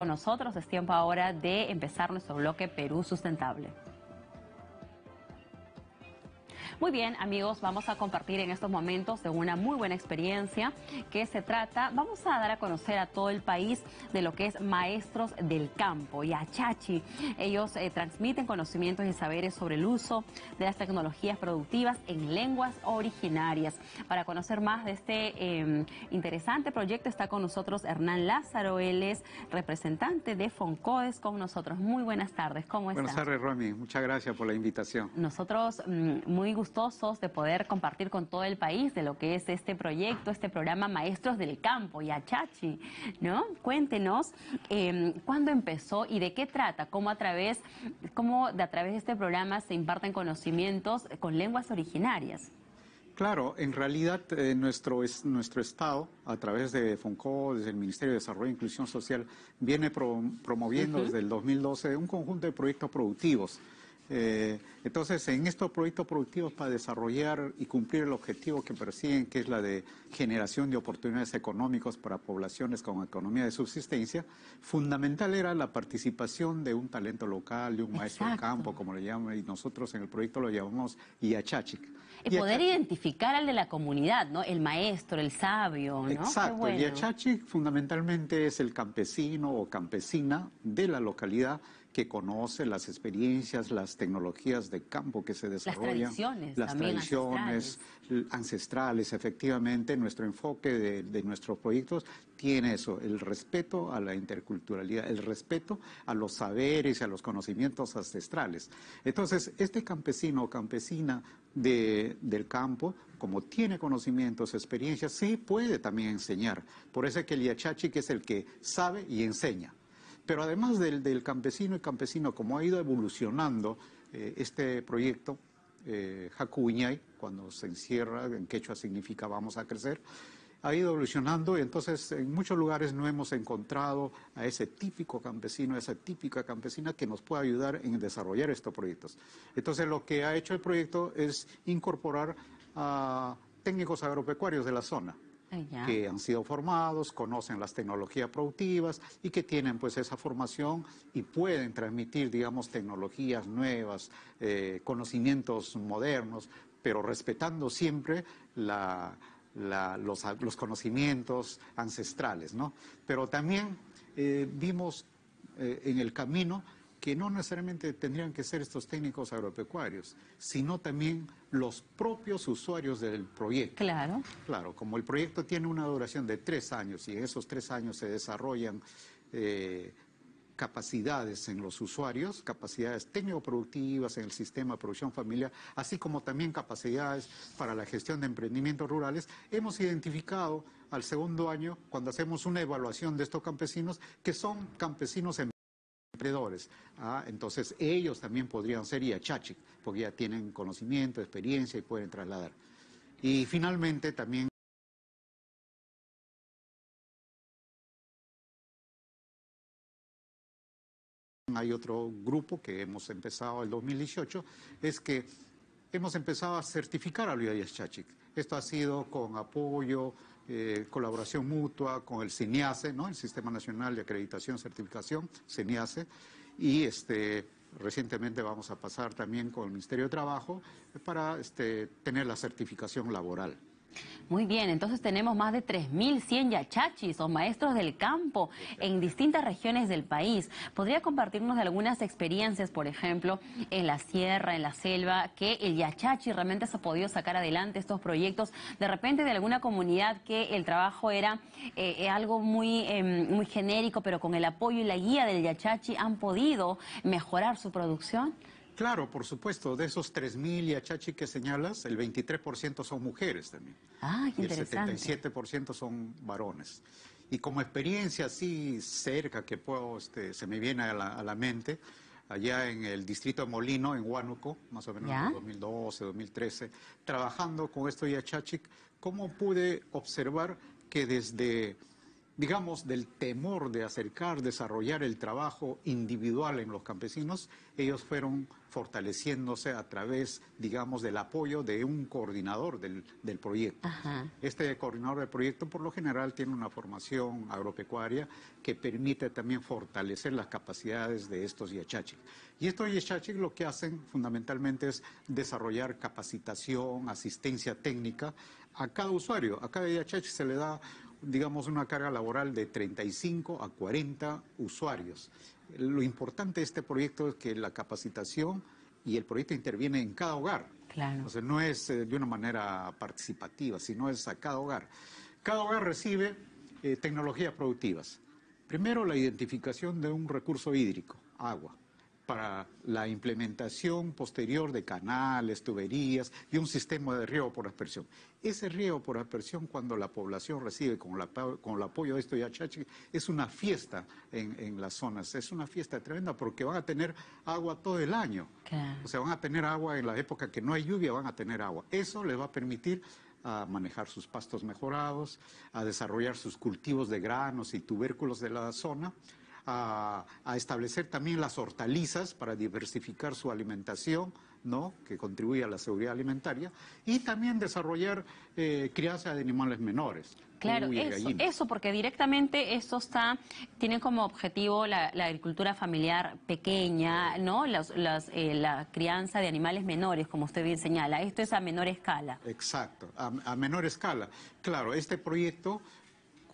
Con nosotros es tiempo ahora de empezar nuestro bloque Perú Sustentable. Muy bien, amigos, vamos a compartir en estos momentos de una muy buena experiencia que se trata, vamos a dar a conocer a todo el país de lo que es Maestros del Campo y a Chachi. Ellos eh, transmiten conocimientos y saberes sobre el uso de las tecnologías productivas en lenguas originarias. Para conocer más de este em, interesante proyecto está con nosotros Hernán Lázaro, él es representante de Foncodes con nosotros. Muy buenas tardes, ¿cómo estás? Buenas tardes, Romy. Muchas gracias por la invitación. Nosotros mm, muy de poder compartir con todo el país de lo que es este proyecto, este programa Maestros del Campo, y achachi ¿no? Cuéntenos em, cuándo empezó y de qué trata, cómo a través, cómo de a través de este programa se imparten conocimientos con lenguas originarias. Claro, en realidad eh, nuestro, es, nuestro Estado, a través de FONCO, desde el Ministerio de Desarrollo e Inclusión Social, viene promoviendo desde el 2012 un conjunto de proyectos productivos eh, entonces, en estos proyectos productivos para desarrollar y cumplir el objetivo que persiguen, que es la de generación de oportunidades económicas para poblaciones con economía de subsistencia, fundamental era la participación de un talento local, de un maestro de campo, como le llaman, y nosotros en el proyecto lo llamamos Iachachic. Y poder identificar al de la comunidad, ¿no? El maestro, el sabio, ¿no? Exacto. Bueno. Iachachic fundamentalmente es el campesino o campesina de la localidad que conoce las experiencias, las tecnologías de campo que se desarrollan. Las tradiciones. Las tradiciones ancestrales. efectivamente. Nuestro enfoque de, nuestros proyectos tiene eso, el respeto a la interculturalidad, el respeto a los saberes y a los conocimientos ancestrales. Entonces, este campesino o campesina del campo, como tiene conocimientos, experiencias, sí puede también enseñar. Por eso es que el yachachi que es el que sabe y enseña. Pero además del, campesino y campesino, como ha ido evolucionando eh, este proyecto, eh, Jacuñay, cuando se encierra, en quechua significa vamos a crecer, ha ido evolucionando y entonces en muchos lugares no hemos encontrado a ese típico campesino, a esa típica campesina que nos pueda ayudar en desarrollar estos proyectos. Entonces lo que ha hecho el proyecto es incorporar a técnicos agropecuarios de la zona que han sido formados, conocen las tecnologías productivas y que tienen pues esa formación y pueden transmitir, digamos, tecnologías nuevas, eh, conocimientos modernos, pero respetando siempre los, conocimientos ancestrales, Pero también eh, vimos eh, en el camino que no necesariamente tendrían que ser estos técnicos agropecuarios, sino también los propios usuarios del proyecto. Claro. Claro, como el proyecto tiene una duración de tres años y en esos tres años se desarrollan eh, capacidades en los usuarios, capacidades técnico-productivas en el sistema de producción familiar, así como también capacidades para la gestión de emprendimientos rurales, hemos identificado al segundo año, cuando hacemos una evaluación de estos campesinos, que son campesinos en emprendedores. ¿ah? Entonces ellos también podrían ser yachachik, porque ya tienen conocimiento, experiencia y pueden trasladar. Y finalmente también... Hay otro grupo que hemos empezado el 2018, es que hemos empezado a certificar a los yachachik. Esto ha sido con apoyo eh, colaboración mutua con el CINIACE, ¿no? el Sistema Nacional de Acreditación y Certificación, CINIACE, y este, recientemente vamos a pasar también con el Ministerio de Trabajo para este, tener la certificación laboral. Muy bien, entonces tenemos más de 3.100 yachachis o maestros del campo en distintas regiones del país. ¿Podría compartirnos de algunas experiencias, por ejemplo, en la sierra, en la selva, que el yachachi realmente se ha podido sacar adelante estos proyectos? De repente de alguna comunidad que el trabajo era eh, eh, algo muy, em, muy genérico, pero con el apoyo y la guía del yachachi han podido mejorar su producción. Claro, por supuesto, de esos 3.000 y que señalas, el 23% son mujeres también. Ah, y el 77% son varones. Y como experiencia así cerca que puedo, este, se me viene a la, mente, allá en el distrito de Molino, en Huánuco, más o menos en 2012, 2013, trabajando con esto yachachic, ¿cómo pude observar que desde digamos, del temor de acercar, desarrollar el trabajo individual en los campesinos, ellos fueron fortaleciéndose a través, digamos, del apoyo de un coordinador del, proyecto. Este coordinador del proyecto, por lo general, tiene una formación agropecuaria que permite también fortalecer las capacidades de estos yachachis. Y estos yachachis lo que hacen fundamentalmente es desarrollar capacitación, asistencia técnica a cada usuario. A cada yachachi se le da digamos, una carga laboral de 35 a 40 usuarios. Lo importante de este proyecto es que la capacitación y el proyecto interviene en cada hogar. Claro. O no es eh, de una manera participativa, sino es a cada hogar. Cada hogar recibe eh, tecnologías productivas. Primero, la identificación de un recurso hídrico, agua para la implementación posterior de canales, tuberías, y un sistema de riego por aspersión. Ese riego por aspersión, cuando la población recibe con, el apoyo de esto a yachachi, es una fiesta en, las zonas, es una fiesta tremenda porque van a tener agua todo el año. O sea, van a tener agua en la época que no hay lluvia, van a tener agua. Eso les va a permitir a manejar sus pastos mejorados, a desarrollar sus cultivos de granos y tubérculos de la zona a, establecer también las hortalizas para diversificar su alimentación, ¿no? que contribuye a la seguridad alimentaria, y también desarrollar eh, crianza de animales menores. Claro, eso, porque directamente eso está, tiene como objetivo la, agricultura familiar pequeña, ¿no? Eh, la crianza de animales menores, como usted bien señala. Esto es a menor escala. Exacto, a menor escala. Claro, este proyecto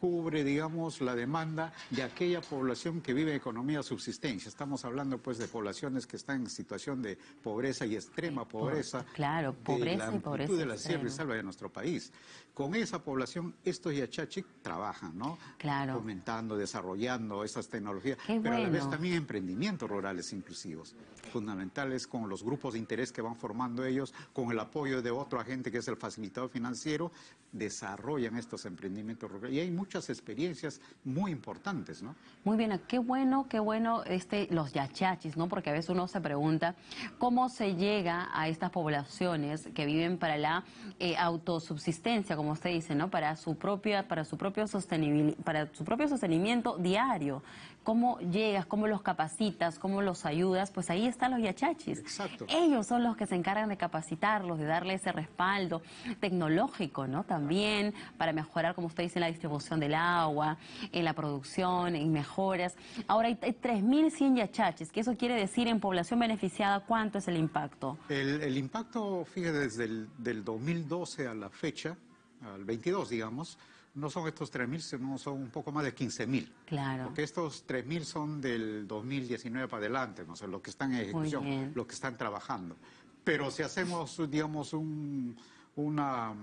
cubre, digamos, la demanda de aquella población que vive economía de subsistencia. Estamos hablando, pues, de poblaciones que están en situación de pobreza y extrema pobreza. Claro, pobreza la y de la sierra y salva de nuestro país. Con esa población, estos yachachic trabajan, ¿no? Claro. Fomentando, desarrollando esas tecnologías. pero a la vez también emprendimientos rurales inclusivos, fundamentales con los grupos de interés que van formando ellos, con el apoyo de otro agente que es el facilitador financiero, desarrollan estos emprendimientos rurales. Y hay muchas experiencias muy importantes, ¿no? Muy bien, qué bueno, qué bueno este, los yachachis, ¿no? Porque a veces uno se pregunta cómo se llega a estas poblaciones que viven para la eh, autosubsistencia, como usted dice, ¿no? Para su propia, para su propio sostenibil, para su propio sostenimiento diario. ¿Cómo llegas? ¿Cómo los capacitas? ¿Cómo los ayudas? Pues ahí están los yachachis. Exacto. Ellos son los que se encargan de capacitarlos, de darle ese respaldo tecnológico, ¿no? También para mejorar, como usted dice, la distribución de del agua, en la producción, en mejoras. Ahora hay 3.100 yachaches, qué eso quiere decir en población beneficiada, ¿cuánto es el impacto? El, impacto, fíjese, desde el del 2012 a la fecha, al 22, digamos, no son estos 3.000, sino son un poco más de 15.000. Claro. Porque estos 3.000 son del 2019 para adelante, ¿no? sé los que están en ejecución, los que están trabajando. Pero si hacemos, digamos, una,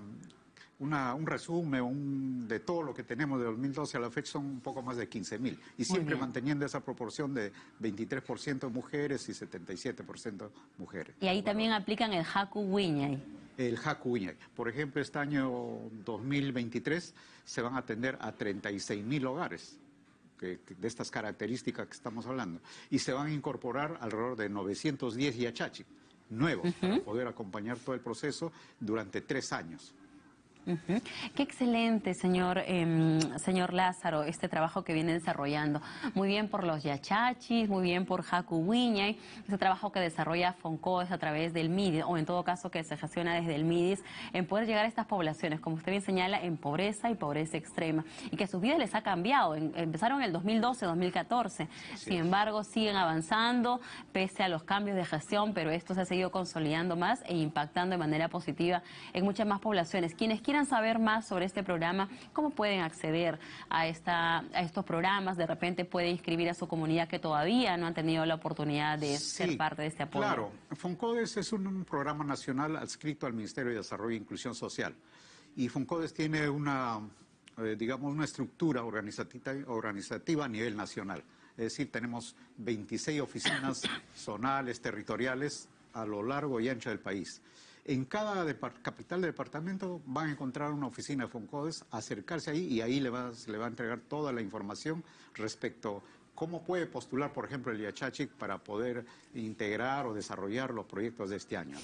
un resumen de todo lo que tenemos de 2012 a la fecha son un poco más de 15.000. Y siempre manteniendo esa proporción de 23% mujeres y 77% mujeres. Y ahí también aplican el Haku Wiñay. El Haku Wiñay. Por ejemplo, este año 2023 se van a atender a 36.000 hogares. de estas características que estamos hablando. Y se van a incorporar alrededor de 910 yachachi nuevos para poder acompañar todo el proceso durante tres años. Qué excelente, señor, em, señor Lázaro, este trabajo que viene desarrollando. Muy bien por los yachachis, muy bien por Haku Wiñay, ese trabajo que desarrolla FONCOES a través del MIDIS, o en todo caso que se gestiona desde el MIDIS, en poder llegar a estas poblaciones, como usted bien señala, en pobreza y pobreza extrema, y que sus vidas les ha cambiado. empezaron en el 2012, 2014, sin embargo siguen avanzando pese a los cambios de gestión, pero esto se ha seguido consolidando más e impactando de manera positiva en muchas más poblaciones. ¿Quiénes, quiénes quieran saber más sobre este programa, cómo pueden acceder a, estos programas, de repente pueden inscribir a su comunidad que todavía no han tenido la oportunidad de ser parte de este apoyo. Claro, FONCODES es un, programa nacional adscrito al Ministerio de Desarrollo e Inclusión Social y FONCODES tiene una, eh, estructura organizativa a nivel nacional. Es decir, tenemos 26 oficinas zonales, territoriales, a lo largo y ancho del país. En cada capital de departamento van a encontrar una oficina de Foncodes, acercarse ahí y ahí le va a entregar toda la información respecto ¿Cómo puede postular, por ejemplo, el IACHACHIC para poder integrar o desarrollar los proyectos de este año?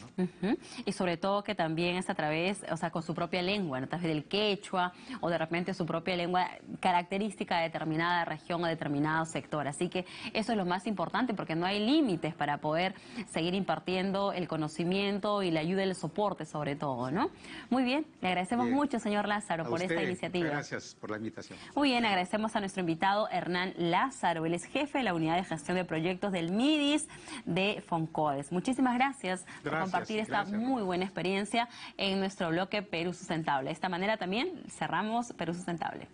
Y sobre todo que también es a través, o sea, con su propia lengua, a través del quechua o de repente su propia lengua característica de determinada región o determinado sector. Así que eso es lo más importante porque no hay límites para poder seguir impartiendo el conocimiento y la ayuda y el soporte sobre todo, ¿no? Muy bien, le agradecemos mucho, señor Lázaro, por esta iniciativa. muchas Gracias por la invitación. Muy bien, agradecemos a nuestro invitado Hernán Lázaro. Él es jefe de la unidad de gestión de proyectos del MIDIS de Foncodes. Muchísimas gracias, por compartir esta muy buena experiencia en nuestro bloque Perú Sustentable. De esta manera también cerramos Perú Sustentable.